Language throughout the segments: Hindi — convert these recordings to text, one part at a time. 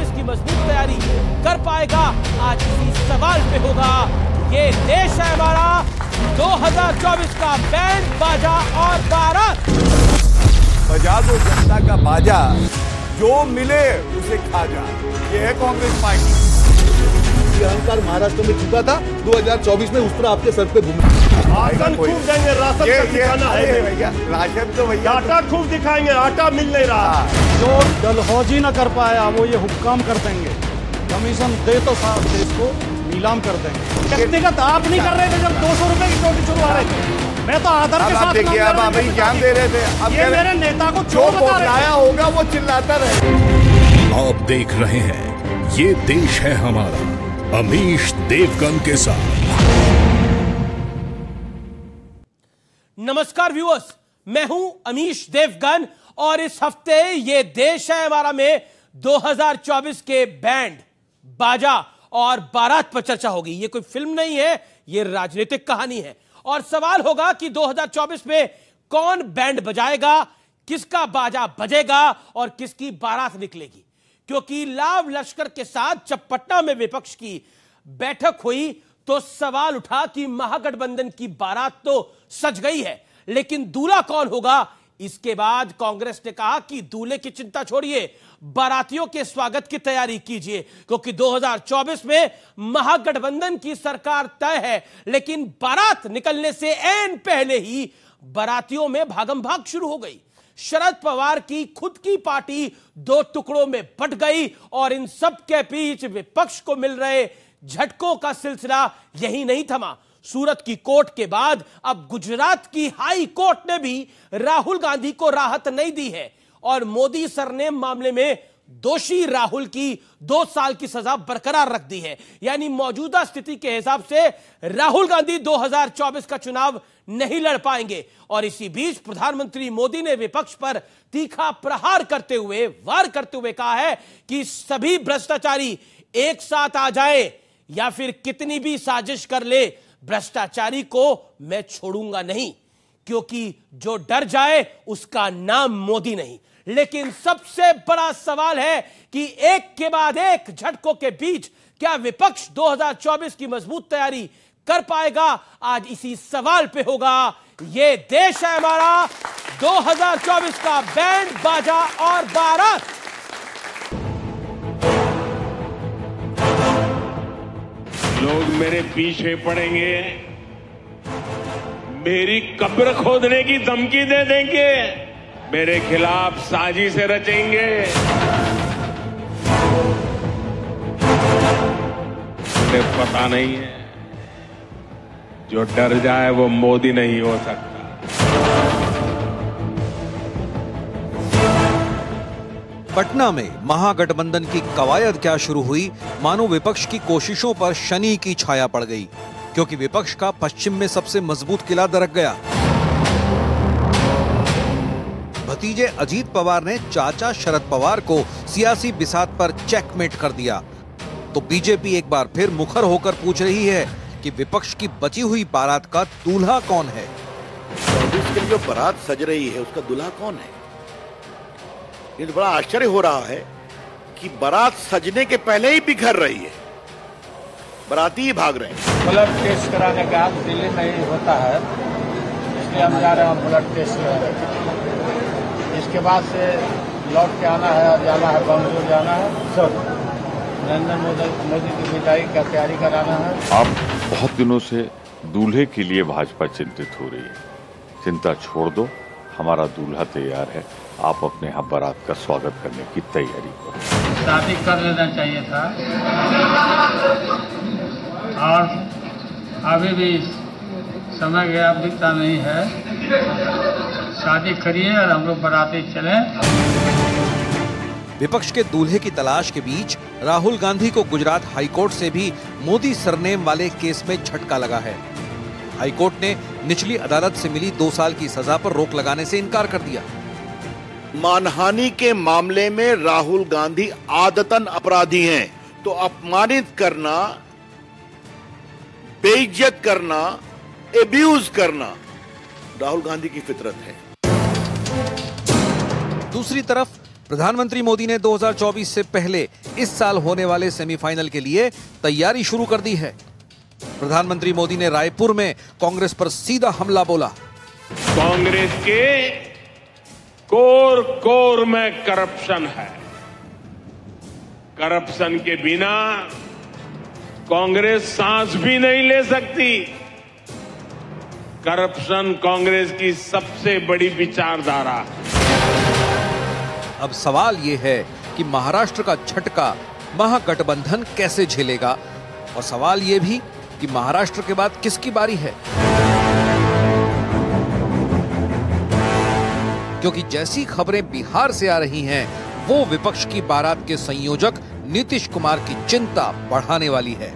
अब की मजबूत तैयारी कर पाएगा आज इसी सवाल पे होगा ये देश है हमारा 2024 का बैंड बाजा और भारत बजा दो जनता का बाजा जो मिले उसे खा जा ये है कांग्रेस पार्टी ये अहंकार महाराष्ट्र में छुपा था 2024 में उस तरह आपके सर पे घूम राशन खूब जाएंगे राशन ये, दिखाना है राशन तो भैया तो- आटा खूब दिखाएंगे आटा मिल नहीं रहा हाँ। जो डलहौजी ना कर पाया वो ये हुक्म कर देंगे कमीशन दे तो साफ देश को नीलाम कर देंगे व्यक्तिगत आप नहीं कर रहे थे जब दो सौ रुपए की नोटिस शुरू आ रहे थे मैं तो आदर के साथ देखिए अब आप ही ज्ञान दे रहे थे तो अब ये मेरे नेता को जो बताया होगा वो चिल्लाता रहे आप देख रहे हैं ये देश है हमारा अमीश देवगन के साथ नमस्कार व्यूअर्स मैं हूं अमीश देवगन और इस हफ्ते ये देश है हमारा में 2024 के बैंड बाजा और बारात पर चर्चा होगी ये कोई फिल्म नहीं है ये राजनीतिक कहानी है और सवाल होगा कि 2024 में कौन बैंड बजाएगा किसका बाजा बजेगा और किसकी बारात निकलेगी क्योंकि लाभ लश्कर के साथ जब पटना में विपक्ष की बैठक हुई तो सवाल उठा कि महागठबंधन की बारात तो सज गई है लेकिन दूल्हा कौन होगा इसके बाद कांग्रेस ने कहा कि दूल्हे की चिंता छोड़िए बारातियों के स्वागत की तैयारी कीजिए क्योंकि 2024 में महागठबंधन की सरकार तय है लेकिन बारात निकलने से एन पहले ही बारातियों में भागम भाग शुरू हो गई शरद पवार की खुद की पार्टी दो टुकड़ों में बट गई और इन सब के बीच विपक्ष को मिल रहे झटकों का सिलसिला यही नहीं थमा सूरत की कोर्ट के बाद अब गुजरात की हाई कोर्ट ने भी राहुल गांधी को राहत नहीं दी है और मोदी सरनेम मामले में दोषी राहुल की दो साल की सजा बरकरार रख दी है यानी मौजूदा स्थिति के हिसाब से राहुल गांधी 2024 का चुनाव नहीं लड़ पाएंगे और इसी बीच प्रधानमंत्री मोदी ने विपक्ष पर तीखा प्रहार करते हुए वार करते हुए कहा है कि सभी भ्रष्टाचारी एक साथ आ जाए या फिर कितनी भी साजिश कर ले भ्रष्टाचारी को मैं छोड़ूंगा नहीं क्योंकि जो डर जाए उसका नाम मोदी नहीं लेकिन सबसे बड़ा सवाल है कि एक के बाद एक झटकों के बीच क्या विपक्ष 2024 की मजबूत तैयारी कर पाएगा आज इसी सवाल पे होगा ये देश है हमारा 2024 का बैंड बाजा और बारात लोग मेरे पीछे पड़ेंगे मेरी कब्र खोदने की धमकी दे देंगे मेरे खिलाफ से रचेंगे उन्हें पता नहीं है जो डर जाए वो मोदी नहीं हो सकता पटना में महागठबंधन की कवायद क्या शुरू हुई मानो विपक्ष की कोशिशों पर शनि की छाया पड़ गई क्योंकि विपक्ष का पश्चिम में सबसे मजबूत किला दरक गया भतीजे अजीत पवार ने चाचा शरद पवार को सियासी बिसात पर चेकमेट कर दिया तो बीजेपी एक बार फिर मुखर होकर पूछ रही है कि विपक्ष की बची हुई बारात का दूल्हा कौन है कांग्रेस के जो बारात सज रही है उसका दूल्हा कौन है ये तो बड़ा आश्चर्य हो रहा है कि बारात सजने के पहले ही बिखर रही है बराती ही भाग रहे हैं ब्लड टेस्ट कराने का दिल्ली में होता है इसलिए हम जा रहे हैं ब्लड टेस्ट कराने इसके बाद से लौट के आना है और जाना है बंगलुरु जाना है सब नरेंद्र मोदी मोदी की विदाई का तैयारी कराना है आप बहुत दिनों से दूल्हे के लिए भाजपा चिंतित हो रही है चिंता छोड़ दो हमारा दूल्हा तैयार है आप अपने यहाँ बारात का स्वागत करने की तैयारी करो शादी कर लेना चाहिए था और अभी भी समय गया बीता नहीं है शादी करिए और हम लोग बराते चले विपक्ष के दूल्हे की तलाश के बीच राहुल गांधी को गुजरात हाईकोर्ट से भी मोदी सरनेम वाले केस में झटका लगा है हाईकोर्ट ने निचली अदालत से मिली दो साल की सजा पर रोक लगाने से इनकार कर दिया मानहानि के मामले में राहुल गांधी आदतन अपराधी हैं तो अपमानित करना बेइज्जत करना एब्यूज करना राहुल गांधी की फितरत है दूसरी तरफ प्रधानमंत्री मोदी ने 2024 से पहले इस साल होने वाले सेमीफाइनल के लिए तैयारी शुरू कर दी है प्रधानमंत्री मोदी ने रायपुर में कांग्रेस पर सीधा हमला बोला कांग्रेस के कोर कोर में करप्शन है करप्शन के बिना कांग्रेस सांस भी नहीं ले सकती करप्शन कांग्रेस की सबसे बड़ी विचारधारा अब सवाल ये है कि महाराष्ट्र का छटका महागठबंधन कैसे झेलेगा और सवाल ये भी कि महाराष्ट्र के बाद किसकी बारी है क्योंकि जैसी खबरें बिहार से आ रही हैं वो विपक्ष की बारात के संयोजक नीतीश कुमार की चिंता बढ़ाने वाली है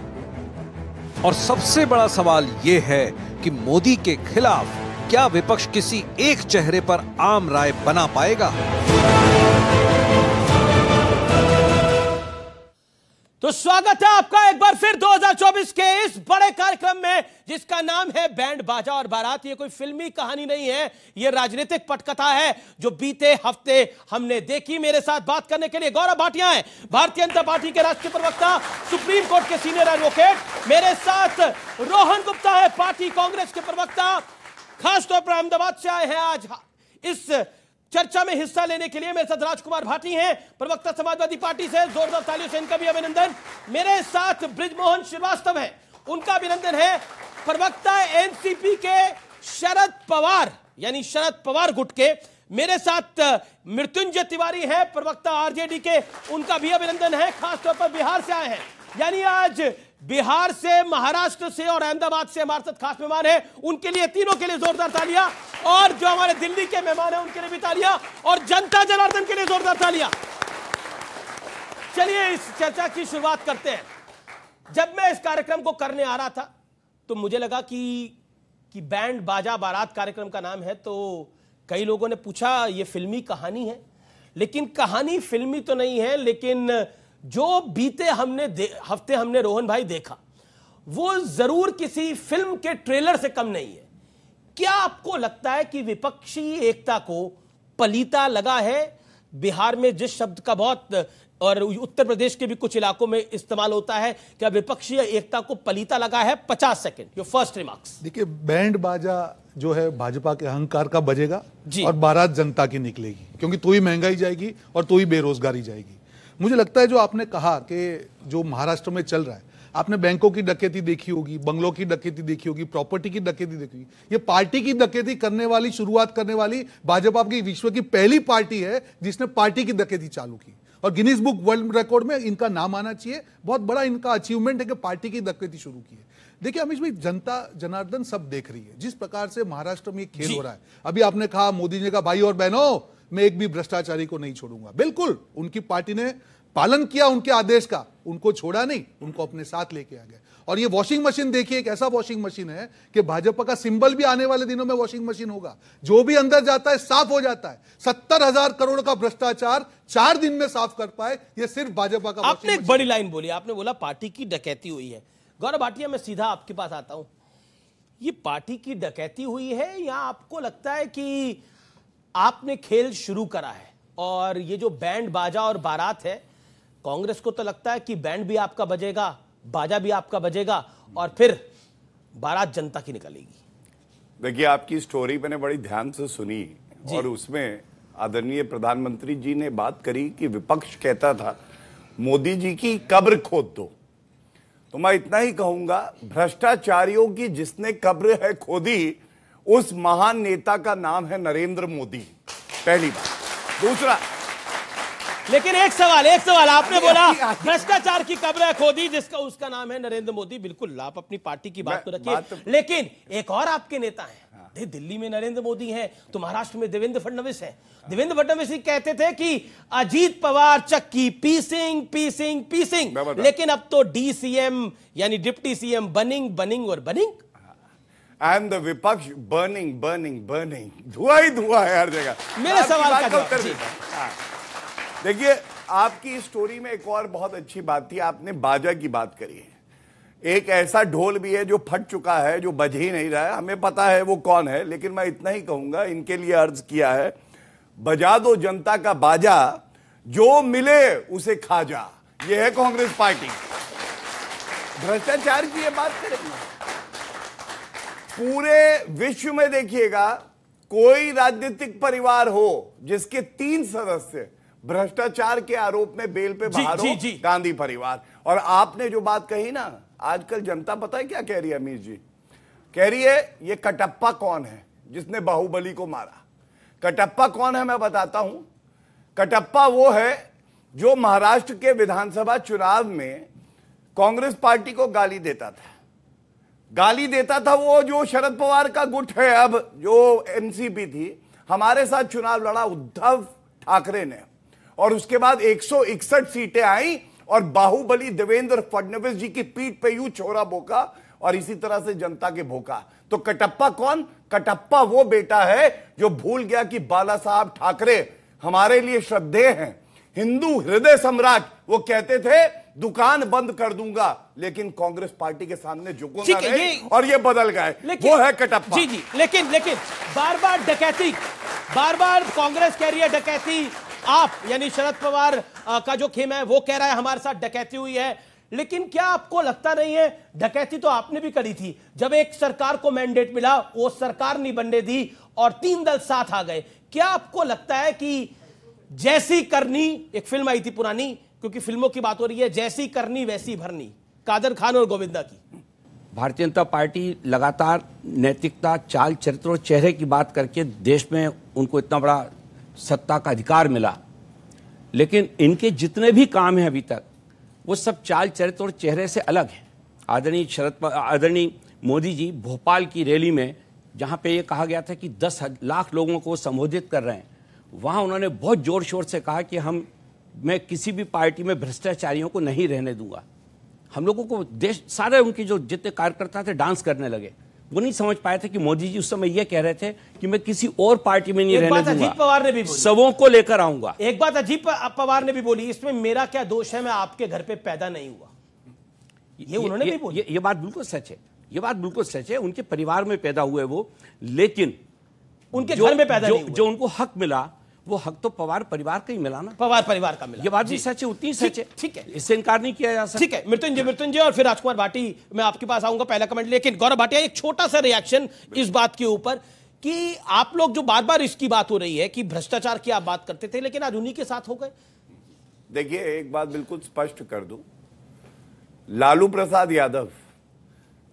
और सबसे बड़ा सवाल यह है कि मोदी के खिलाफ क्या विपक्ष किसी एक चेहरे पर आम राय बना पाएगा तो स्वागत है आपका एक बार फिर 2024 के इस बड़े कार्यक्रम में जिसका नाम है बैंड बाजा और बारात ये कोई फिल्मी कहानी नहीं है ये राजनीतिक पटकथा है जो बीते हफ्ते हमने देखी मेरे साथ बात करने के लिए गौरव भाटिया है भारतीय जनता पार्टी के राष्ट्रीय प्रवक्ता सुप्रीम कोर्ट के सीनियर एडवोकेट मेरे साथ रोहन गुप्ता है पार्टी कांग्रेस के प्रवक्ता खासतौर पर अहमदाबाद से आए हैं आज इस चर्चा में हिस्सा लेने के लिए मेरे साथ राजकुमार भाटी हैं प्रवक्ता समाजवादी पार्टी से जोरदार तालियों से इनका भी अभिनंदन मेरे साथ ब्रिजमोहन श्रीवास्तव है उनका अभिनंदन है प्रवक्ता एनसीपी के शरद पवार यानी शरद पवार गुट के मेरे साथ मृत्युंजय तिवारी है प्रवक्ता आरजेडी के उनका भी अभिनंदन है खासतौर पर बिहार से आए हैं यानी आज बिहार से महाराष्ट्र से और अहमदाबाद से हमारे साथ खास मेहमान है उनके लिए तीनों के लिए जोरदार तालियां और जो हमारे दिल्ली के मेहमान है उनके लिए भी तालियां और जनता जनार्दन के लिए जोरदार तालियां चलिए इस चर्चा की शुरुआत करते हैं जब मैं इस कार्यक्रम को करने आ रहा था तो मुझे लगा कि कि बैंड बाजा बारात कार्यक्रम का नाम है तो कई लोगों ने पूछा ये फिल्मी कहानी है लेकिन कहानी फिल्मी तो नहीं है लेकिन जो बीते हमने हफ्ते हमने रोहन भाई देखा वो जरूर किसी फिल्म के ट्रेलर से कम नहीं है क्या आपको लगता है कि विपक्षी एकता को पलीता लगा है बिहार में जिस शब्द का बहुत और उत्तर प्रदेश के भी कुछ इलाकों में इस्तेमाल होता है क्या विपक्षी एकता को पलीता लगा है पचास सेकेंड योर फर्स्ट रिमार्क्स देखिए बैंड बाजा जो है भाजपा के अहंकार का बजेगा और बारात जनता की निकलेगी क्योंकि तो ही महंगाई जाएगी और तो ही बेरोजगारी जाएगी मुझे लगता है जो आपने कहा कि जो महाराष्ट्र में चल रहा है आपने बैंकों की डकैती देखी होगी बंगलों की डकैती देखी होगी प्रॉपर्टी की डकैती देखी होगी ये पार्टी की डकैती करने वाली शुरुआत करने वाली भाजपा की विश्व की पहली पार्टी है जिसने पार्टी की डकैती चालू की और गिनीज बुक वर्ल्ड रिकॉर्ड में इनका नाम आना चाहिए बहुत बड़ा इनका अचीवमेंट है कि पार्टी की डकैती शुरू की है देखिए अमित भाई जनता जनार्दन सब देख रही है जिस प्रकार से महाराष्ट्र में खेल हो रहा है अभी आपने कहा मोदी जी का भाई और बहनों मैं एक भी भ्रष्टाचारी को नहीं छोड़ूंगा बिल्कुल उनकी पार्टी ने पालन किया उनके आदेश का उनको छोड़ा नहीं उनको अपने साथ लेके आ गए और ये वॉशिंग मशीन देखिए एक ऐसा वॉशिंग मशीन है कि भाजपा का सिंबल भी आने वाले दिनों में वॉशिंग मशीन होगा जो भी अंदर जाता है साफ हो जाता है सत्तर हजार करोड़ का भ्रष्टाचार चार दिन में साफ कर पाए ये सिर्फ भाजपा का आपने एक बड़ी लाइन बोली आपने बोला पार्टी की डकैती हुई है गौरव भाटिया मैं सीधा आपके पास आता हूं ये पार्टी की डकैती हुई है या आपको लगता है कि आपने खेल शुरू करा है और ये जो बैंड बाजा और बारात है कांग्रेस को तो लगता है कि बैंड भी आपका बजेगा बाजा भी आपका बजेगा और फिर बारात जनता की निकलेगी देखिए आपकी स्टोरी मैंने बड़ी ध्यान से सुनी और उसमें आदरणीय प्रधानमंत्री जी ने बात करी कि विपक्ष कहता था मोदी जी की कब्र खोद दो तो मैं इतना ही कहूंगा भ्रष्टाचारियों की जिसने कब्र है खोदी उस महान नेता का नाम है नरेंद्र मोदी पहली बात दूसरा लेकिन एक सवाल एक सवाल आपने बोला भ्रष्टाचार की कब्र खोदी जिसका उसका नाम है नरेंद्र मोदी बिल्कुल आप अपनी पार्टी की बात तो रखिए तो- लेकिन एक और आपके नेता है हाँ। दिल्ली में नरेंद्र मोदी हैं तो महाराष्ट्र में देवेंद्र फडणवीस हैं देवेंद्र फडणवीस कहते थे कि अजीत पवार चक्की पीसिंग पीसिंग पीसिंग लेकिन अब तो डीसीएम यानी डिप्टी सीएम बनिंग बनिंग और बनिंग आई एम द विपक्ष बर्निंग बर्निंग बर्निंग धुआ ही धुआ है हर जगह मेरे सवाल का उत्तर हाँ। देखिए आपकी स्टोरी में एक और बहुत अच्छी बात थी आपने बाजा की बात करी है एक ऐसा ढोल भी है जो फट चुका है जो बज ही नहीं रहा है हमें पता है वो कौन है लेकिन मैं इतना ही कहूंगा इनके लिए अर्ज किया है बजा दो जनता का बाजा जो मिले उसे खा जा ये है कांग्रेस पार्टी भ्रष्टाचार की ये बात करेंगे पूरे विश्व में देखिएगा कोई राजनीतिक परिवार हो जिसके तीन सदस्य भ्रष्टाचार के आरोप में बेल पे बाहर हो गांधी परिवार और आपने जो बात कही ना आजकल जनता पता है क्या कह रही है अमीर जी कह रही है ये कटप्पा कौन है जिसने बाहुबली को मारा कटप्पा कौन है मैं बताता हूं कटप्पा वो है जो महाराष्ट्र के विधानसभा चुनाव में कांग्रेस पार्टी को गाली देता था गाली देता था वो जो शरद पवार का गुट है अब जो एनसीपी थी हमारे साथ चुनाव लड़ा उद्धव ठाकरे ने और उसके बाद एक सीटें आई और बाहुबली देवेंद्र फडणवीस जी की पीठ पे यू छोरा भोका और इसी तरह से जनता के भोका तो कटप्पा कौन कटप्पा वो बेटा है जो भूल गया कि बाला साहब ठाकरे हमारे लिए श्रद्धेय हैं हिंदू हृदय सम्राट वो कहते थे दुकान बंद कर दूंगा लेकिन कांग्रेस पार्टी के सामने झुकूंगा नहीं और ये बदल गए वो है कटप्पा जी जी लेकिन लेकिन बार बार डकैती बार बार कांग्रेस कह रही है डकैती आप यानी शरद पवार का जो खेम है वो कह रहा है हमारे साथ डकैती हुई है लेकिन क्या आपको लगता नहीं है डकैती तो आपने भी करी थी जब एक सरकार को मैंडेट मिला वो सरकार नहीं बनने दी और तीन दल साथ आ गए क्या आपको लगता है कि जैसी करनी एक फिल्म आई थी पुरानी क्योंकि फिल्मों की बात हो रही है जैसी करनी वैसी भरनी कादर खान और गोविंदा की भारतीय जनता पार्टी लगातार नैतिकता चाल चरित्र और चेहरे की बात करके देश में उनको इतना बड़ा सत्ता का अधिकार मिला लेकिन इनके जितने भी काम हैं अभी तक वो सब चाल चरित्र और चेहरे से अलग हैं आदरणीय शरद आदरणीय मोदी जी भोपाल की रैली में जहाँ पे ये कहा गया था कि दस लाख लोगों को संबोधित कर रहे हैं वहाँ उन्होंने बहुत ज़ोर शोर से कहा कि हम मैं किसी भी पार्टी में भ्रष्टाचारियों को नहीं रहने दूंगा हम लोगों को देश सारे उनके जो जितने कार्यकर्ता थे डांस करने लगे वो नहीं समझ पाए थे कि मोदी जी उस समय ये कह रहे थे कि मैं किसी और पार्टी में नहीं रहने अजीत पवार ने भी बोली सबों को लेकर आऊंगा एक बात अजीत पवार ने भी बोली इसमें मेरा क्या दोष है मैं आपके घर पे पैदा नहीं हुआ ये, उन्होंने भी बोली ये बात बिल्कुल सच है ये बात बिल्कुल सच है उनके परिवार में पैदा हुए वो लेकिन उनके घर में पैदा जो उनको हक मिला वो हक तो पवार परिवार का ही मिला ना पवार परिवार का मिला ये बात भी सच है उतनी सच है ठीक है इससे इनकार नहीं किया जा सकता ठीक है मृत्युंजय मृत्युंजय और फिर राजकुमार भाटी मैं आपके पास आऊंगा पहला कमेंट लेकिन गौरव भाटिया एक छोटा सा रिएक्शन इस बात के ऊपर कि आप लोग जो बार बार इसकी बात हो रही है कि भ्रष्टाचार की आप बात करते थे लेकिन आज उन्हीं के साथ हो गए देखिए एक बात बिल्कुल स्पष्ट कर दू लालू प्रसाद यादव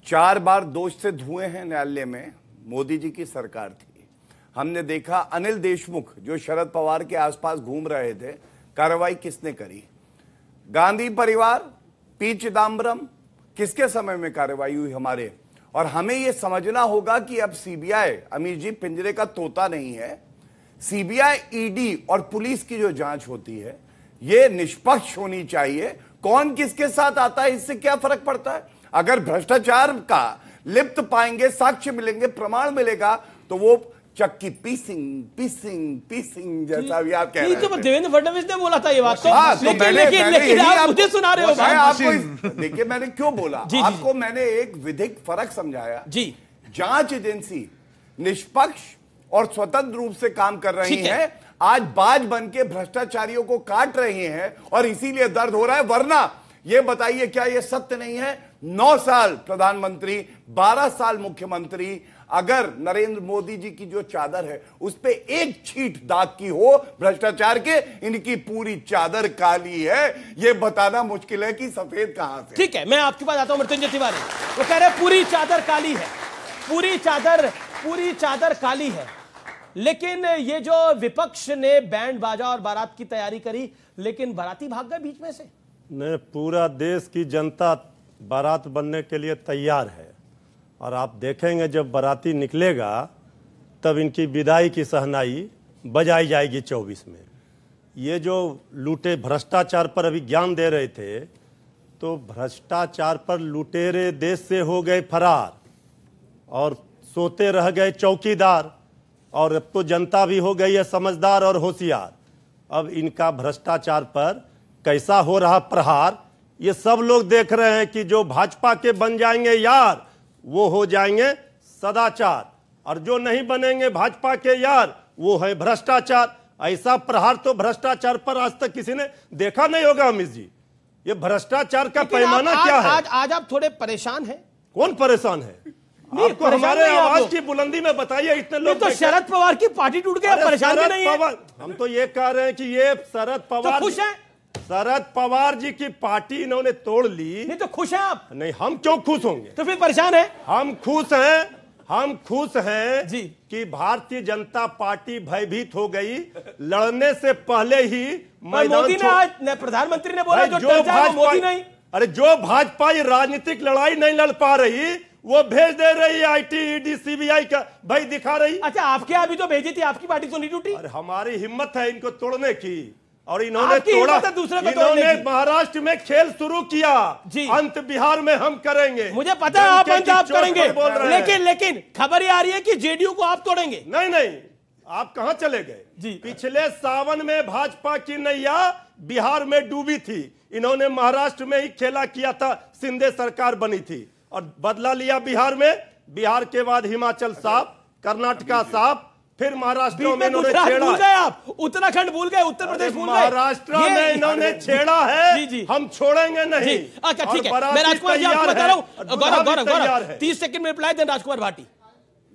चार बार दोष से धुए हैं न्यायालय में मोदी जी की सरकार थी हमने देखा अनिल देशमुख जो शरद पवार के आसपास घूम रहे थे कार्रवाई किसने करी गांधी परिवार पी चिदम्बरम किसके समय में कार्रवाई हुई हमारे और हमें यह समझना होगा कि अब सीबीआई अमीर जी पिंजरे का तोता नहीं है सीबीआई ईडी e और पुलिस की जो जांच होती है यह निष्पक्ष होनी चाहिए कौन किसके साथ आता है इससे क्या फर्क पड़ता है अगर भ्रष्टाचार का लिप्त पाएंगे साक्ष्य मिलेंगे प्रमाण मिलेगा तो वो चक्की पीसिंग पीसिंग पीसिंग जैसा भी आप कह रहे हैं तो देवेंद्र फडणवीस ने बोला था ये बात तो, हाँ, तो लेकिन, लेकिन आप मुझे सुना रहे हो आपको देखिए मैंने क्यों बोला आपको मैंने एक विधिक फर्क समझाया जी जांच एजेंसी निष्पक्ष और स्वतंत्र रूप से काम कर रही है आज बाज बन के भ्रष्टाचारियों को काट रहे हैं और इसीलिए दर्द हो रहा है वरना ये बताइए क्या ये सत्य नहीं है नौ साल प्रधानमंत्री बारह साल मुख्यमंत्री अगर नरेंद्र मोदी जी की जो चादर है उस पर एक छीट दाग की हो भ्रष्टाचार के इनकी पूरी चादर काली है यह बताना मुश्किल है कि सफेद कहां से ठीक है मैं आपके पास आता हूं मृत्युंजय तिवारी वो कह रहे पूरी चादर काली है पूरी चादर पूरी चादर काली है लेकिन ये जो विपक्ष ने बैंड बाजा और बारात की तैयारी करी लेकिन बाराती भाग गए बीच में से नहीं पूरा देश की जनता बारात बनने के लिए तैयार है और आप देखेंगे जब बराती निकलेगा तब इनकी विदाई की सहनाई बजाई जाएगी चौबीस में ये जो लूटे भ्रष्टाचार पर अभी ज्ञान दे रहे थे तो भ्रष्टाचार पर लुटेरे देश से हो गए फरार और सोते रह गए चौकीदार और अब तो जनता भी हो गई है समझदार और होशियार अब इनका भ्रष्टाचार पर कैसा हो रहा प्रहार ये सब लोग देख रहे हैं कि जो भाजपा के बन जाएंगे यार वो हो जाएंगे सदाचार और जो नहीं बनेंगे भाजपा के यार वो है भ्रष्टाचार ऐसा प्रहार तो भ्रष्टाचार पर आज तक किसी ने देखा नहीं होगा अमित जी ये भ्रष्टाचार का पैमाना क्या है आज आज आप थोड़े परेशान हैं कौन परेशान है आपको हमारे आवाज की बुलंदी में बताइए इतने लोग तो शरद पवार की पार्टी टूट गया परेशान नहीं है हम तो ये कह रहे हैं कि ये शरद तो पवार खुश है शरद पवार जी की पार्टी इन्होंने तोड़ ली नहीं तो खुश हैं आप नहीं हम क्यों खुश होंगे तो फिर परेशान है हम खुश हैं हम खुश हैं जी कि भारतीय जनता पार्टी भयभीत हो गई लड़ने से पहले ही मोदी ने आज प्रधानमंत्री ने बोला जो, जो भाजपा नहीं अरे जो भाजपा राजनीतिक लड़ाई नहीं लड़ पा रही वो भेज दे रही है टी ईडी सीबीआई का भाई दिखा रही अच्छा आपके यहाँ भी तो भेजी थी आपकी पार्टी तो नहीं टूटी अरे हमारी हिम्मत है इनको तोड़ने की और इन्होंने तोड़ा दूसरे को इन्होंने महाराष्ट्र में खेल शुरू किया जी अंत बिहार में हम करेंगे मुझे पता है आप अंत करेंगे लेकिन लेकिन खबर ये आ रही है कि जेडीयू को आप तोड़ेंगे नहीं नहीं आप कहा चले गए जी पिछले सावन में भाजपा की नैया बिहार में डूबी थी इन्होंने महाराष्ट्र में ही खेला किया था सिंधे सरकार बनी थी और बदला लिया बिहार में बिहार के बाद हिमाचल साफ कर्नाटका साफ फिर महाराष्ट्र में छेड़ा भूल गए आप उत्तराखंड भूल गए उत्तर प्रदेश भूल गए महाराष्ट्र में इन्होंने छेड़ा है जी जी हम छोड़ेंगे नहीं अच्छा ठीक है मैं राजकुमार जी आपको बता रहा हूँ तीस सेकंड में रिप्लाई दें राजकुमार भाटी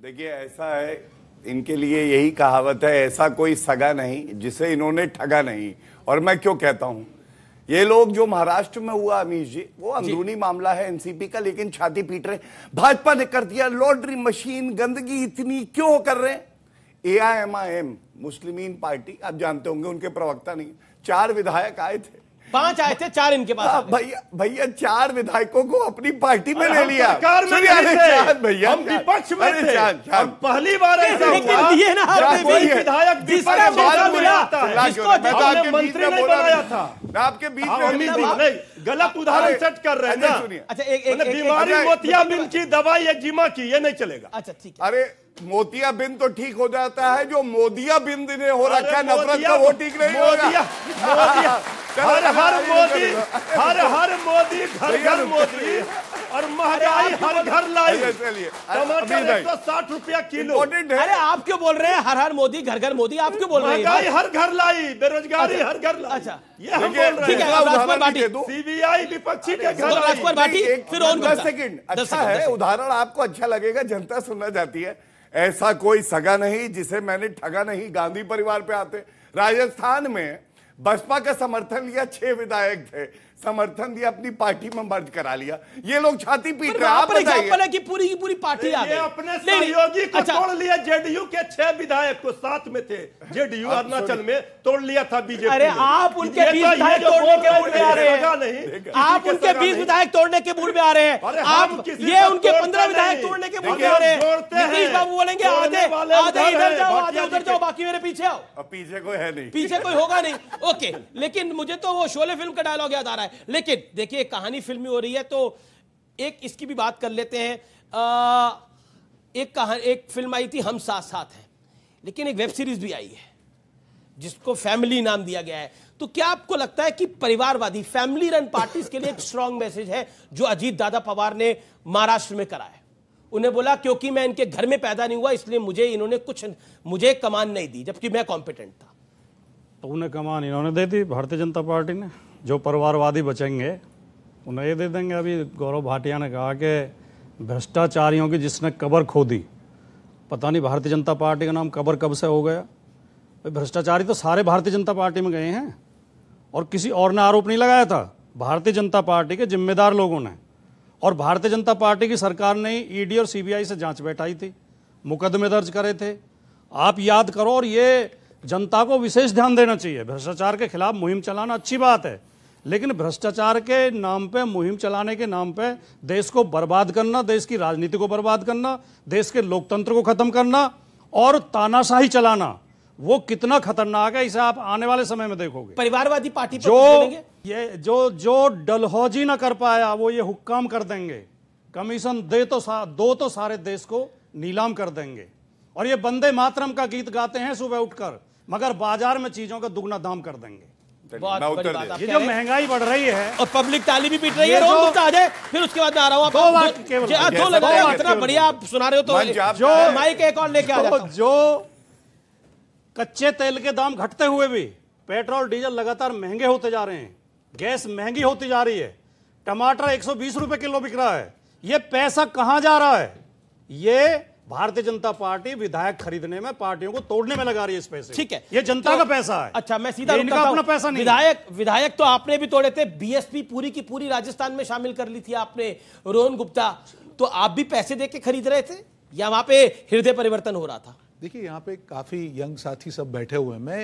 देखिए ऐसा है इनके लिए यही कहावत है ऐसा कोई सगा नहीं जिसे इन्होंने ठगा नहीं और मैं क्यों कहता हूँ ये लोग जो महाराष्ट्र में हुआ अमीश जी वो अंदरूनी मामला है एनसीपी का लेकिन छाती पीट रहे भाजपा ने कर दिया लॉटरी मशीन गंदगी इतनी क्यों कर रहे हैं A I M I M Muslimeen party आप जानते होंगे उनके प्रवक्ता नहीं चार विधायक आए थे पांच आए थे चार इनके पास हाँ, भैया भैया चार विधायकों को अपनी पार्टी में ले लिया सरकार में थे भैया हम विपक्ष में थे पहली बार ऐसा हुआ ना आपने विधायक जिसका मौका मिला जिसको मंत्री नहीं बनाया था आपके बीच में गलत उदाहरण सेट कर रहे हैं ना अच्छा एक मतलब बीमारी मतलब दवाई या दवाई की ये नहीं चलेगा अच्छा ठीक है अरे मोतिया बिंद तो ठीक हो जाता है जो मोदिया बिंद ने हो रखा है नफरत का वो ठीक नहीं मोदिया, हर हर मोदी हर हर मोदी घर घर मोदी और महंगाई हर घर लाई टमाटर एक सौ साठ रुपया किलो अरे आप क्यों बोल रहे हैं हर हर मोदी घर घर मोदी आप क्यों बोल रहे हैं महंगाई हर घर लाई बेरोजगारी अच्छा। हर घर अच्छा ये हम बोल रहे हैं सीबीआई विपक्षी के घर राजकुमार भाटी फिर सेकंड अच्छा है उदाहरण आपको अच्छा लगेगा जनता सुनना चाहती है ऐसा कोई सगा नहीं जिसे मैंने ठगा नहीं गांधी परिवार पे आते राजस्थान में बसपा का समर्थन लिया छह विधायक थे समर्थन दिया अपनी पार्टी में मर्ज करा लिया ये लोग छाती पीट रहे आप बताइए कि पूरी की पूरी पार्टी आ गई अपने सहयोगी को अच्छा। तोड़ लिया जेडीयू के छह विधायक को साथ में थे जेडीयू अरुणाचल में तोड़ लिया था बीजेपी अरे आप उनके तो बीस विधायक तोड़ने के मूड में आ रहे हैं आप उनके बीस विधायक तोड़ने के मूड में आ रहे हैं आप ये उनके पंद्रह विधायक तोड़ने के मूड में आ रहे हैं नीतीश बाबू बोलेंगे आधे आधे इधर जाओ आधे उधर जाओ बाकी मेरे पीछे आओ पीछे कोई है नहीं पीछे कोई होगा नहीं ओके लेकिन मुझे तो वो शोले फिल्म का डायलॉग याद आ रहा है लेकिन देखिए कहानी फिल्मी हो रही है तो एक इसकी भी बात कर लेते हैं आ, एक कहा एक फिल्म आई थी हम साथ साथ हैं लेकिन एक वेब सीरीज भी आई है जिसको फैमिली नाम दिया गया है तो क्या आपको लगता है कि परिवारवादी फैमिली रन पार्टीज के लिए एक स्ट्रांग मैसेज है जो अजीत दादा पवार ने महाराष्ट्र में करा है उन्हें बोला क्योंकि मैं इनके घर में पैदा नहीं हुआ इसलिए मुझे इन्होंने कुछ मुझे कमान नहीं दी जबकि मैं कॉम्पिटेंट था तो उन्हें कमान इन्होंने दे दी भारतीय जनता पार्टी ने जो परिवारवादी बचेंगे उन्हें ये दे देंगे अभी गौरव भाटिया ने कहा कि भ्रष्टाचारियों की जिसने कबर खोदी पता नहीं भारतीय जनता पार्टी का नाम कबर कब से हो गया भाई भ्रष्टाचारी तो सारे भारतीय जनता पार्टी में गए हैं और किसी और ने आरोप नहीं लगाया था भारतीय जनता पार्टी के जिम्मेदार लोगों ने और भारतीय जनता पार्टी की सरकार ने ईडी और सीबीआई से जांच बैठाई थी मुकदमे दर्ज करे थे आप याद करो और ये जनता को विशेष ध्यान देना चाहिए भ्रष्टाचार के खिलाफ मुहिम चलाना अच्छी बात है लेकिन भ्रष्टाचार के नाम पे मुहिम चलाने के नाम पे देश को बर्बाद करना देश की राजनीति को बर्बाद करना देश के लोकतंत्र को खत्म करना और तानाशाही चलाना वो कितना खतरनाक है इसे आप आने वाले समय में देखोगे परिवारवादी पार्टी जो ये जो जो डलहौजी ना कर पाया वो ये हुक्काम कर देंगे कमीशन दे तो दो तो सारे देश को नीलाम कर देंगे और ये बंदे मातरम का गीत गाते हैं सुबह उठकर मगर बाजार में चीजों का दुगना दाम कर देंगे ये जो महंगाई बढ़ रही है और पब्लिक ताली भी पीट रही है गुप्ता आ जाए फिर उसके बाद मैं आ रहा हूँ दो लगा इतना बढ़िया आप सुना रहे हो तो जो माइक एक और लेके आ जो कच्चे तेल के दाम घटते हुए भी पेट्रोल डीजल लगातार महंगे होते जा रहे हैं गैस महंगी होती जा रही है टमाटर 120 रुपए किलो बिक रहा है ये पैसा कहाँ जा रहा है ये भारतीय जनता पार्टी विधायक खरीदने में पार्टियों को तोड़ने में लगा रही है इस पैसे ठीक है ये जनता तो, का पैसा है अच्छा मैं सीधा इनका अपना पैसा नहीं विधायक विधायक तो आपने भी तोड़े थे बीएसपी पूरी की पूरी राजस्थान में शामिल कर ली थी आपने रोहन गुप्ता तो आप भी पैसे दे खरीद रहे थे या वहां पे हृदय परिवर्तन हो रहा था देखिये यहाँ पे काफी यंग साथी सब बैठे हुए हैं मैं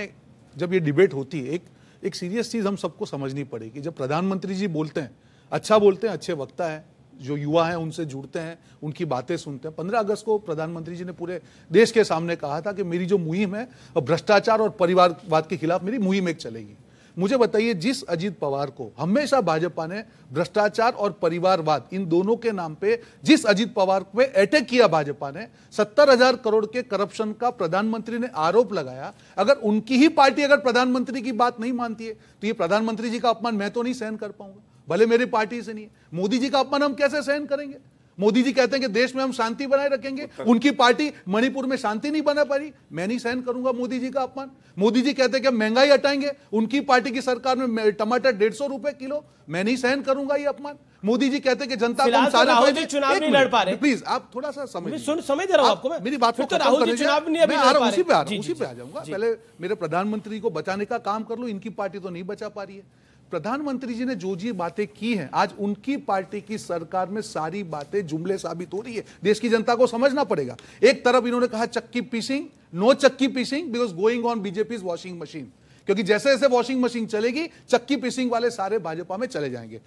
जब ये डिबेट होती है एक एक सीरियस चीज हम सबको समझनी पड़ेगी जब प्रधानमंत्री जी बोलते हैं अच्छा बोलते हैं अच्छे वक्ता है जो युवा हैं उनसे जुड़ते हैं उनकी बातें सुनते हैं पंद्रह अगस्त को प्रधानमंत्री जी ने पूरे देश के सामने कहा था कि मेरी जो मुहिम है भ्रष्टाचार और परिवारवाद के खिलाफ मेरी मुहिम एक चलेगी मुझे बताइए जिस अजीत पवार को हमेशा भाजपा ने भ्रष्टाचार और परिवारवाद इन दोनों के नाम पे जिस अजीत पवार पे अटैक किया भाजपा ने सत्तर हजार करोड़ के करप्शन का प्रधानमंत्री ने आरोप लगाया अगर उनकी ही पार्टी अगर प्रधानमंत्री की बात नहीं मानती है तो ये प्रधानमंत्री जी का अपमान मैं तो नहीं सहन कर पाऊंगा भले मेरी पार्टी से नहीं है मोदी जी का अपमान हम कैसे सहन करेंगे मोदी जी कहते हैं कि देश में हम शांति बनाए रखेंगे उनकी पार्टी मणिपुर में शांति नहीं बना पा रही मैं नहीं सहन करूंगा मोदी जी का अपमान मोदी जी कहते हैं कि हम महंगाई हटाएंगे उनकी पार्टी की सरकार में टमाटर डेढ़ सौ रुपए किलो मैं नहीं सहन करूंगा ये अपमान मोदी जी कहते हैं कि जनता को हम तो चुनाव नहीं लड़ पा रहे प्लीज आप थोड़ा सा समझ सुन समझ रहा हूं आपको मैं मेरी बात को तो राहुल चुनाव नहीं अभी आ रहा उसी पे आ रहा उसी पे आ जाऊंगा पहले मेरे प्रधानमंत्री को बचाने का काम कर लो इनकी पार्टी तो नहीं बचा पा रही है प्रधानमंत्री जी ने जो जी बातें की हैं आज उनकी पार्टी की सरकार में सारी बातें जुमले साबित हो रही है देश की जनता को समझना पड़ेगा एक तरफ इन्होंने कहा चक्की पीसिंग नो चक्की पीसिंग because going on BJP washing machine क्योंकि जैसे जैसे वॉशिंग मशीन चलेगी चक्की पीसिंग वाले सारे भाजपा में चले जाएंगे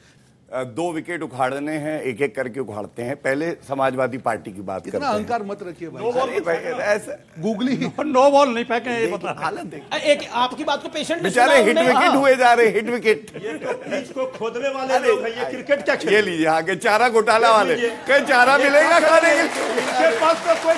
दो विकेट उखाड़ने हैं एक एक करके उखाड़ते हैं पहले समाजवादी पार्टी की बात करते हैं मत रखिए भाई गूगली नो बॉल नहीं फेंके हालत एक आपकी बात को पेशेंट बेचारे हिट विकेट हाँ। हुए जा रहे हिट विकेट तो को खोदने वाले लोग हैं ये क्रिकेट क्या खेल ये लीजिए आगे हाँ, चारा घोटाला वाले कहीं चारा मिलेगा खाने के पास तो कोई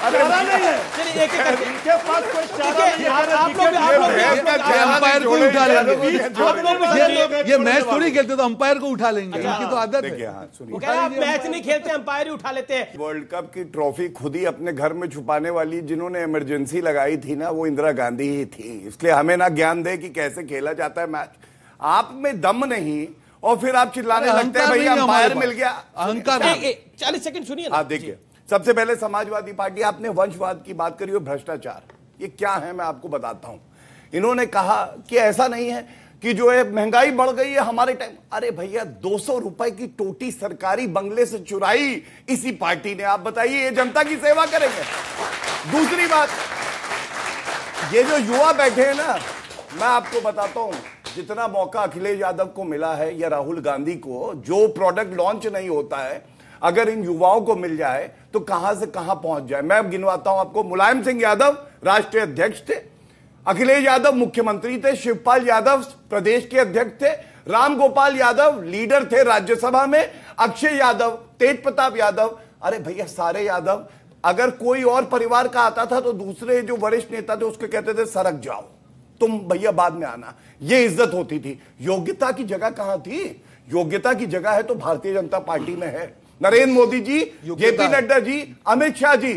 चारा नहीं है ये मैच थोड़ी खेलते तो अंपायर को उठा लेंगे अच्छा, की तो आदत है हाँ, सुनिए आप मैच नहीं खेलते अंपायर ही उठा लेते हैं वर्ल्ड कप की ट्रॉफी खुद ही अपने घर में छुपाने वाली जिन्होंने इमरजेंसी लगाई थी ना वो इंदिरा गांधी ही थी इसलिए हमें ना ज्ञान दे कि कैसे खेला जाता है मैच आप में दम नहीं और फिर आप चिल्लाने लगते हैं भैया अंपायर मिल गया अहंकार चालीस सेकंड सुनिए आप हाँ, देखिए सबसे पहले समाजवादी पार्टी आपने वंशवाद की बात करी और भ्रष्टाचार ये क्या है मैं आपको बताता हूं इन्होंने कहा कि ऐसा नहीं है कि जो है महंगाई बढ़ गई है हमारे टाइम अरे भैया दो सौ रुपए की टोटी सरकारी बंगले से चुराई इसी पार्टी ने आप बताइए ये जनता की सेवा करेंगे दूसरी बात ये जो युवा बैठे हैं ना मैं आपको बताता हूं जितना मौका अखिलेश यादव को मिला है या राहुल गांधी को जो प्रोडक्ट लॉन्च नहीं होता है अगर इन युवाओं को मिल जाए तो कहां से कहां पहुंच जाए मैं गिनवाता हूं आपको मुलायम सिंह यादव राष्ट्रीय अध्यक्ष थे अखिलेश यादव मुख्यमंत्री थे शिवपाल यादव प्रदेश के अध्यक्ष थे राम गोपाल यादव लीडर थे राज्यसभा में अक्षय यादव तेज प्रताप यादव अरे भैया सारे यादव अगर कोई और परिवार का आता था तो दूसरे जो वरिष्ठ नेता थे उसको कहते थे सरक जाओ तुम भैया बाद में आना ये इज्जत होती थी योग्यता की जगह कहां थी योग्यता की जगह है तो भारतीय जनता पार्टी में है नरेंद्र मोदी जी जेपी नड्डा जी अमित शाह जी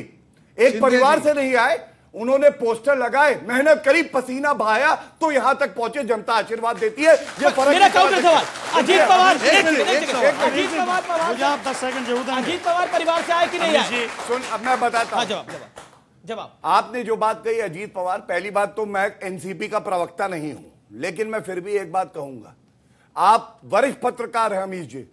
एक परिवार से नहीं आए उन्होंने पोस्टर लगाए मेहनत करी पसीना बहाया तो यहां तक पहुंचे जनता आशीर्वाद देती है ये फर्क मेरा काउंटर सवाल अजीत पवार अजीत पवार मुझे आप 10 सेकंड जरूर दें अजीत पवार परिवार से आए कि नहीं आए सुन अब मैं बताता हाँ, हूं जवाब जवाब आपने जो बात कही अजीत पवार पहली बात तो मैं एनसीपी का प्रवक्ता नहीं हूं लेकिन मैं फिर भी एक बात कहूंगा आप वरिष्ठ पत्रकार हैं अमीश जी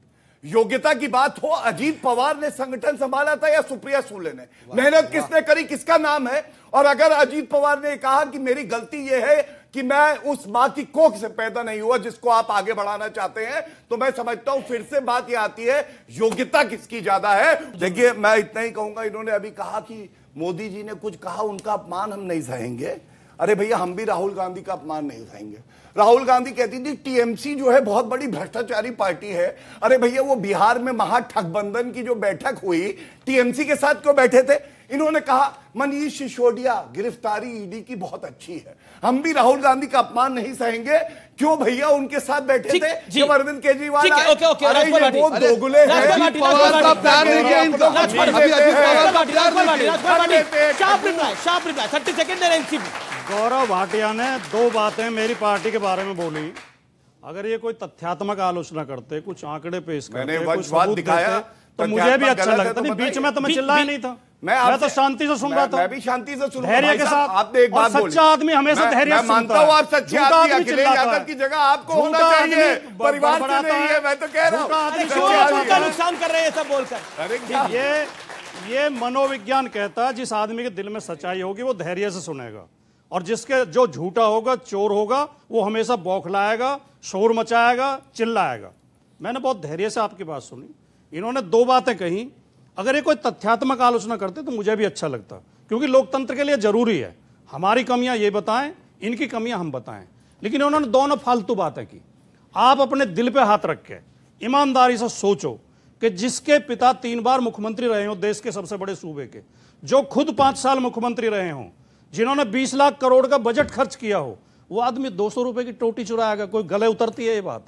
योग्यता की बात हो अजीत पवार ने संगठन संभाला था या सुप्रिया सूले ने मेहनत किसने करी किसका नाम है और अगर अजीत पवार ने कहा कि मेरी गलती यह है कि मैं उस मां की कोख से पैदा नहीं हुआ जिसको आप आगे बढ़ाना चाहते हैं तो मैं समझता हूं फिर से बात यह आती है योग्यता किसकी ज्यादा है देखिए मैं इतना ही कहूंगा इन्होंने अभी कहा कि मोदी जी ने कुछ कहा उनका अपमान हम नहीं सहेंगे अरे भैया हम भी राहुल गांधी का अपमान नहीं उठाएंगे राहुल गांधी कहती थी टीएमसी जो है बहुत बड़ी भ्रष्टाचारी पार्टी है अरे भैया वो बिहार में महाठगबंधन की जो बैठक हुई टीएमसी के साथ क्यों बैठे थे इन्होंने कहा मनीष सिसोदिया गिरफ्तारी ईडी की बहुत अच्छी है हम भी राहुल गांधी का अपमान नहीं सहेंगे क्यों भैया उनके साथ बैठे थे जब अरविंद केजरीवाल वो दोगुले गौरव भाटिया ने दो बातें मेरी पार्टी के बारे में बोली अगर ये कोई तथ्यात्मक आलोचना करते कुछ आंकड़े पेश करते कुछ दिखाया तो मुझे भी अच्छा लगता तो नहीं बीच में तो मैं चिल्लाया नहीं था मैं, मैं तो शांति से सुन रहा था मैं भी शांति से सुन रहा के साथ आपने एक बात बोली सच्चा आदमी हमेशा धैर्य से मानता हूं आप सच्चे आदमी अखिलेश यादव की जगह आपको होना चाहिए परिवार से नहीं है मैं तो कह रहा हूं का नुकसान कर रहे हैं सब बोलकर अरे ये ये मनोविज्ञान कहता है जिस आदमी के दिल में सच्चाई होगी वो धैर्य से सुनेगा और जिसके जो झूठा होगा चोर होगा वो हमेशा बौखलाएगा शोर मचाएगा चिल्लाएगा मैंने बहुत धैर्य से आपकी बात सुनी इन्होंने दो बातें कही अगर ये कोई तथ्यात्मक आलोचना करते तो मुझे भी अच्छा लगता क्योंकि लोकतंत्र के लिए जरूरी है हमारी कमियां ये बताएं इनकी कमियां हम बताएं लेकिन उन्होंने दोनों फालतू बातें की आप अपने दिल पे हाथ रख के ईमानदारी से सोचो कि जिसके पिता तीन बार मुख्यमंत्री रहे हों देश के सबसे बड़े सूबे के जो खुद पांच साल मुख्यमंत्री रहे हों जिन्होंने बीस लाख करोड़ का बजट खर्च किया हो वो आदमी दो सौ रुपए की टोटी चुराएगा कोई गले उतरती है ये बात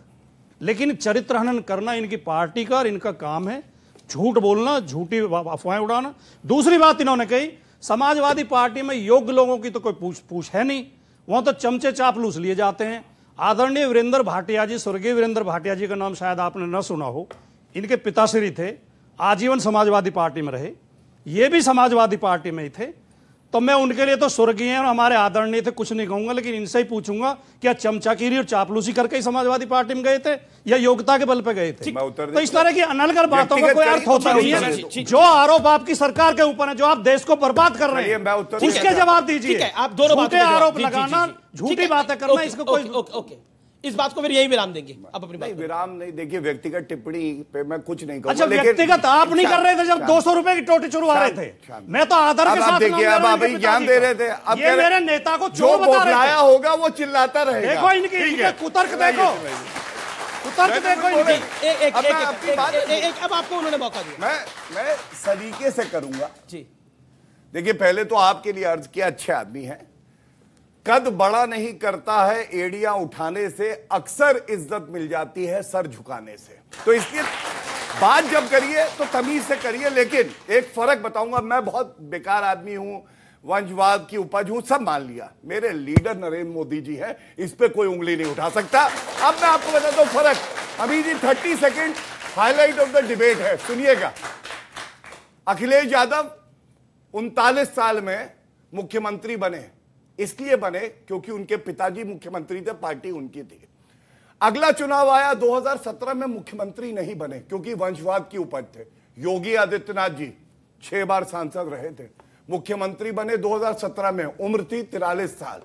लेकिन चरित्र हनन करना इनकी पार्टी का और इनका काम है झूठ बोलना झूठी अफवाहें उड़ाना दूसरी बात इन्होंने कही समाजवादी पार्टी में योग्य लोगों की तो कोई पूछ पूछ है नहीं वहां तो चमचे चापलूस लिए जाते हैं आदरणीय वीरेंद्र भाटिया जी स्वर्गीय वीरेंद्र भाटिया जी का नाम शायद आपने न सुना हो इनके पिताश्री थे आजीवन समाजवादी पार्टी में रहे ये भी समाजवादी पार्टी में ही थे तो मैं उनके लिए तो स्वर्गीय और हमारे आदरणीय थे कुछ नहीं कहूंगा लेकिन इनसे ही पूछूंगा क्या चमचाकीरी और चापलूसी करके ही समाजवादी पार्टी में गए थे या योग्यता के बल पे गए थे तो इस तरह की अनलगर बातों का कोई अर्थ होता नहीं है जो आरोप आपकी सरकार के ऊपर है जो आप देश को बर्बाद कर रहे हैं उसके जवाब दीजिए आप दोनों आरोप लगाना झूठी बातें करना इसको कोई इस बात को फिर यही विराम देंगे आप अपनी बात विराम नहीं देखिए व्यक्तिगत टिप्पणी पे मैं कुछ नहीं अच्छा व्यक्तिगत आप नहीं कर रहे थे जब दो सौ रुपए की टोटी चुरू आ रहे थे मैं तो आधार के साथ देखिए अब आप ज्ञान दे रहे थे अब ये मेरे नेता को जो बताया होगा वो चिल्लाता रहे देखो इनकी कुतर्क देखो मैं सलीके से करूंगा जी देखिए पहले तो आपके लिए अर्ज किया अच्छे आदमी हैं कद बड़ा नहीं करता है एडिया उठाने से अक्सर इज्जत मिल जाती है सर झुकाने से तो इसलिए बात जब करिए तो तमीज से करिए लेकिन एक फर्क बताऊंगा मैं बहुत बेकार आदमी हूं वंशवाद की उपज हूं सब मान लिया मेरे लीडर नरेंद्र मोदी जी हैं इस पर कोई उंगली नहीं उठा सकता अब मैं आपको बताता हूं फर्क अभी जी thirty second highlight of the debate है सुनिएगा अखिलेश यादव उनतालीस साल में मुख्यमंत्री बने इसलिए बने क्योंकि उनके पिताजी मुख्यमंत्री थे पार्टी उनकी थी अगला चुनाव आया 2017 में मुख्यमंत्री नहीं बने क्योंकि वंशवाद की उपज थे योगी आदित्यनाथ जी छह बार सांसद रहे थे मुख्यमंत्री बने 2017 में उम्र थी तिरालीस साल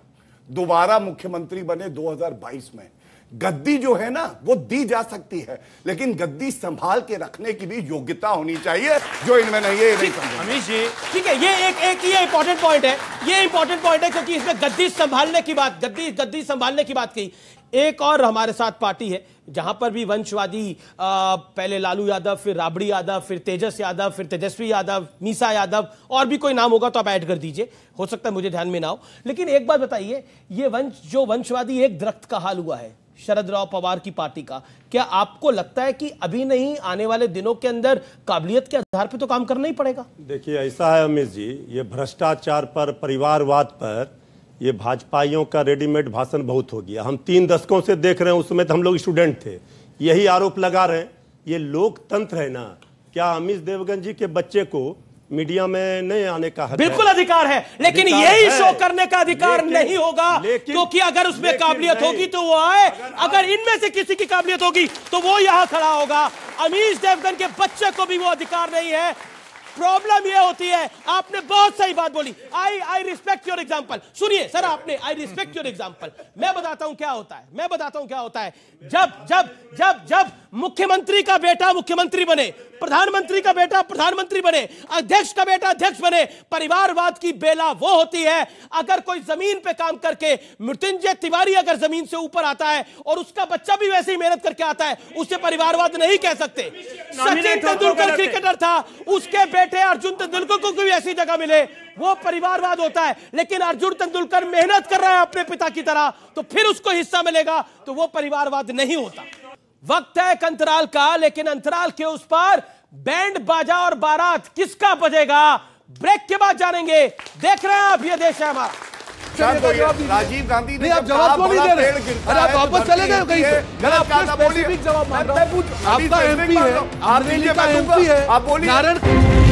दोबारा मुख्यमंत्री बने 2022 में गद्दी जो है ना वो दी जा सकती है लेकिन गद्दी संभाल के रखने की भी योग्यता होनी चाहिए जो इनमें नहीं है हमीश जी ठीक है ये एक एक ये इंपॉर्टेंट पॉइंट है ये इंपॉर्टेंट पॉइंट है क्योंकि इसमें गद्दी संभालने की बात गद्दी गद्दी संभालने की बात की एक और हमारे साथ पार्टी है जहां पर भी वंशवादी पहले लालू यादव फिर राबड़ी यादव फिर तेजस यादव फिर तेजस्वी यादव मीसा यादव और भी कोई नाम होगा तो आप ऐड कर दीजिए हो सकता है मुझे ध्यान में ना हो लेकिन एक बात बताइए ये वंश जो वंशवादी एक दरख्त का हाल हुआ है शरद राव पवार की पार्टी का क्या आपको लगता है कि अभी नहीं आने वाले दिनों के अंदर काबिलियत के आधार पर तो काम करना ही पड़ेगा देखिए ऐसा है अमित जी ये भ्रष्टाचार पर परिवारवाद पर ये भाजपाइयों का रेडीमेड भाषण बहुत हो गया हम तीन दशकों से देख रहे हैं उस समय तो हम लोग स्टूडेंट थे यही आरोप लगा रहे हैं ये लोकतंत्र है ना क्या अमित देवगन जी के बच्चे को मीडिया में नहीं आने का बिल्कुल अधिकार है लेकिन यही शो करने का अधिकार नहीं होगा क्योंकि अगर उसमें काबिलियत होगी तो वो आए अगर, अगर इनमें से किसी की काबिलियत होगी तो वो यहां खड़ा होगा अमीश देवगन के बच्चे को भी वो अधिकार नहीं है प्रॉब्लम ये होती है आपने बहुत सही बात बोली I I respect your example सुनिए सर आपने आई रिस्पेक्ट योर एग्जाम्पल मैं बताता हूं क्या होता है मैं बताता हूं क्या होता है जब जब जब जब मुख्यमंत्री का बेटा मुख्यमंत्री बने प्रधानमंत्री का बेटा प्रधानमंत्री बने अध्यक्ष का बेटा अध्यक्ष बने परिवारवाद की बेला वो होती है अगर कोई जमीन पे काम करके मृत्युंजय तिवारी अगर जमीन से ऊपर आता है और उसका बच्चा भी वैसे ही मेहनत करके आता है उसे परिवारवाद नहीं कह सकते सचिन तेंदुलकर क्रिकेटर था उसके बेटे अर्जुन तेंदुलकर को भी ऐसी जगह मिले वो परिवारवाद होता है लेकिन अर्जुन तेंदुलकर मेहनत कर रहा है अपने पिता की तरह तो फिर उसको हिस्सा मिलेगा तो वो परिवारवाद नहीं होता वक्त है एक अंतराल का लेकिन अंतराल के उस पर बैंड बाजा और बारात किसका बजेगा ब्रेक के बाद जानेंगे देख रहे हैं आप ये देश है हमारा राजीव गांधी ने आप जवाब क्यों नहीं दे रहे अरे आप वापस चले गए कहीं मैं जवाब तो। आपका एमपी तो है आरजेडी का एमपी है आप बोलिए